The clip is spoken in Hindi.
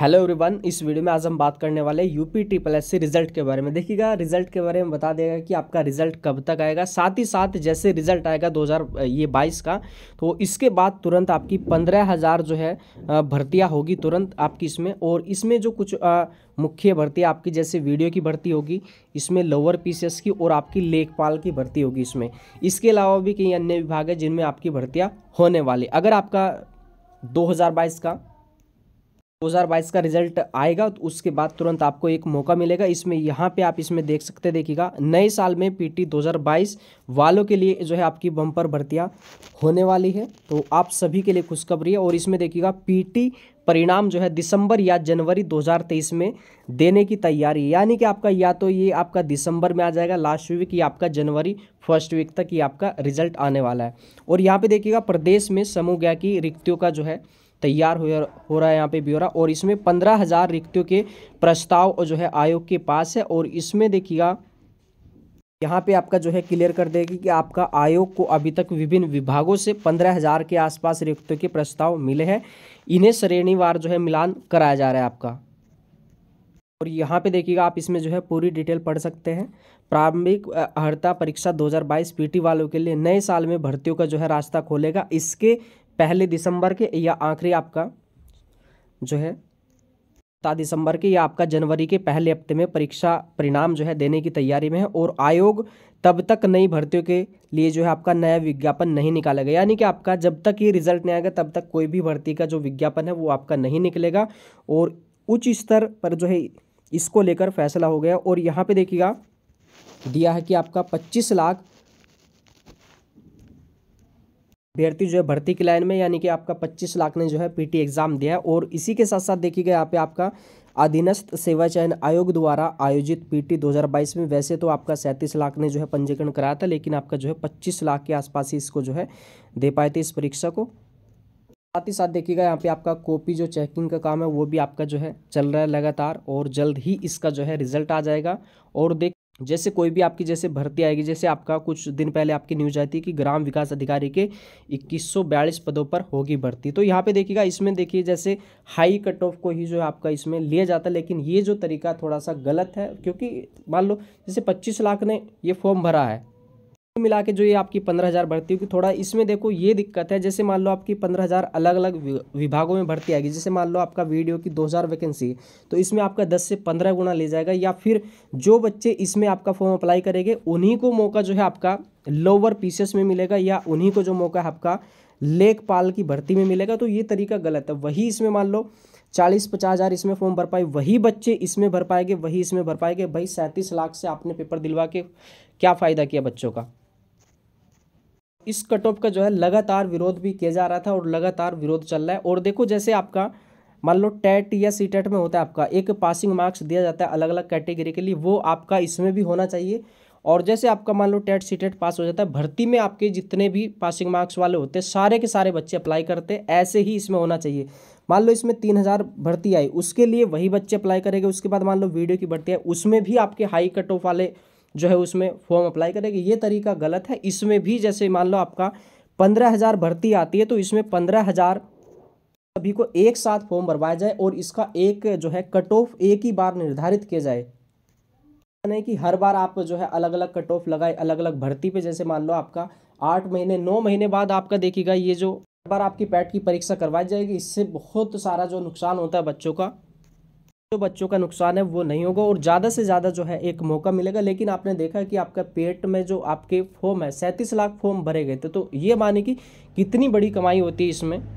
हेलो एवरीवन इस वीडियो में आज हम बात करने वाले UP triple S C result के बारे में देखिएगा रिजल्ट के बारे में बता देगा कि आपका रिजल्ट कब तक आएगा साथ ही साथ जैसे रिजल्ट आएगा 2000 ये 22 का तो इसके बाद तुरंत आपकी पंद्रह हज़ार जो है भर्तियाँ होगी तुरंत आपकी इसमें और इसमें जो कुछ मुख्य भर्तियाँ आपकी जैसे वीडियो की भर्ती होगी इसमें लोअर पीसीएस की और आपकी लेखपाल की भर्ती होगी इसमें इसके अलावा भी कई अन्य विभाग है जिनमें आपकी भर्तियाँ होने वाली अगर आपका 2022 का 2022 का रिजल्ट आएगा तो उसके बाद तुरंत आपको एक मौका मिलेगा इसमें यहाँ पे आप इसमें देख सकते देखिएगा नए साल में पीटी 2022 वालों के लिए जो है आपकी बम्पर भर्तियाँ होने वाली है तो आप सभी के लिए खुशखबरी है और इसमें देखिएगा पीटी परिणाम जो है दिसंबर या जनवरी 2023 में देने की तैयारी यानी कि आपका या तो ये आपका दिसंबर में आ जाएगा लास्ट वीक या आपका जनवरी फर्स्ट वीक तक ये आपका रिजल्ट आने वाला है और यहाँ पे देखिएगा प्रदेश में समूह गया की रिक्तियों का जो है तैयार हो हो रहा है यहाँ पे ब्यौरा और इसमें पंद्रह हज़ार रिक्तियों के प्रस्ताव जो है आयोग के पास है और इसमें देखिएगा यहाँ पे आपका जो है क्लियर कर देगी कि आपका आयोग को अभी तक विभिन्न विभागों से पंद्रह हज़ार के आसपास रिक्तियों के प्रस्ताव मिले हैं इन्हें श्रेणीवार जो है मिलान कराया जा रहा है आपका और यहाँ पे देखिएगा आप इसमें जो है पूरी डिटेल पढ़ सकते हैं प्रारंभिक अर्ता परीक्षा 2022 पीटी वालों के लिए नए साल में भर्तियों का जो है रास्ता खोलेगा इसके पहले दिसंबर के या आखिरी आपका जो है सात दिसंबर के या आपका जनवरी के पहले हफ्ते में परीक्षा परिणाम जो है देने की तैयारी में है और आयोग तब तक नई भर्तियों के लिए जो है आपका नया विज्ञापन नहीं निकालेगा यानी कि आपका जब तक ये रिजल्ट नहीं आएगा तब तक कोई भी भर्ती का जो विज्ञापन है वो आपका नहीं निकलेगा और उच्च स्तर पर जो है इसको लेकर फैसला हो गया और यहाँ पे देखिएगा दिया है कि आपका पच्चीस लाख अभ्यर्थी जो है भर्ती की लाइन में यानी कि आपका पच्चीस लाख ने जो है पीटी एग्जाम दिया है और इसी के साथ साथ देखिएगा यहाँ पे आपका अधीनस्थ सेवा चयन आयोग द्वारा आयोजित पीटी 2022 में वैसे तो आपका सैंतीस लाख ने जो है पंजीकरण कराया था लेकिन आपका जो है पच्चीस लाख के आसपास ही इसको जो है दे पाए थे इस परीक्षा को साथ ही साथ देखिएगा यहाँ पे आपका कॉपी जो चेकिंग का काम है वो भी आपका जो है चल रहा है लगातार और जल्द ही इसका जो है रिजल्ट आ जाएगा और देख जैसे कोई भी आपकी जैसे भर्ती आएगी जैसे आपका कुछ दिन पहले आपकी न्यूज आई थी कि ग्राम विकास अधिकारी के इक्कीस पदों पर होगी भर्ती तो यहाँ पे देखिएगा इसमें देखिए जैसे हाई कट ऑफ को ही जो है आपका इसमें लिया जाता है लेकिन ये जो तरीका थोड़ा सा गलत है क्योंकि मान लो जैसे 25 लाख ने ये फॉर्म भरा है मिला के जो ये आपकी पंद्रह हज़ार भर्ती होगी थोड़ा इसमें देखो ये दिक्कत है जैसे मान लो आपकी पंद्रह हज़ार अलग अलग विभागों में भर्ती आएगी जैसे मान लो आपका वीडियो की दो हज़ार वैकेंसी तो इसमें आपका दस से पंद्रह गुना ले जाएगा या फिर जो बच्चे इसमें आपका फॉर्म अप्लाई करेंगे उन्हीं को मौका जो है आपका लोअर पीसीएस में मिलेगा या उन्हीं को जो मौका है आपका लेखपाल की भर्ती में मिलेगा तो ये तरीका गलत है वही इसमें मान लो चालीस पचास हज़ार इसमें फॉर्म भर पाए वही बच्चे इसमें भर पाएंगे वही इसमें भर पाएंगे भाई सैंतीस लाख से आपने पेपर दिलवा के क्या फ़ायदा किया बच्चों का इस कट ऑफ का जो है लगातार विरोध भी किया जा रहा था और लगातार विरोध चल रहा है और देखो जैसे आपका मान लो टेट या सी टेट में होता है आपका एक पासिंग मार्क्स दिया जाता है अलग अलग कैटेगरी के लिए वो आपका इसमें भी होना चाहिए और जैसे आपका मान लो टेट सी टेट पास हो जाता है भर्ती में आपके जितने भी पासिंग मार्क्स वाले होते हैं सारे के सारे बच्चे अप्लाई करते हैं ऐसे ही इसमें होना चाहिए मान लो इसमें तीन हज़ार भर्ती आई उसके लिए वही बच्चे अप्लाई करेंगे उसके बाद मान लो वीडियो की भर्ती आई उसमें भी आपके हाई कट ऑफ वाले जो है उसमें फॉर्म अप्लाई करेगी ये तरीका गलत है इसमें भी जैसे मान लो आपका पंद्रह हज़ार भर्ती आती है तो इसमें पंद्रह हज़ार सभी को एक साथ फॉर्म भरवाया जाए और इसका एक जो है कट ऑफ एक ही बार निर्धारित किया जाए नहीं कि हर बार आप जो है अलग अलग कट ऑफ लगाए अलग अलग भर्ती पे जैसे मान लो आपका आठ महीने नौ महीने बाद आपका देखिएगा ये जो बार आपकी पैट की परीक्षा करवाई जाएगी इससे बहुत सारा जो नुकसान होता है बच्चों का जो बच्चों का नुकसान है वो नहीं होगा और ज़्यादा से ज़्यादा जो है एक मौका मिलेगा लेकिन आपने देखा कि आपका पेट में जो आपके फॉर्म है सैंतीस लाख फॉर्म भरे गए थे तो ये माने कि कितनी बड़ी कमाई होती है इसमें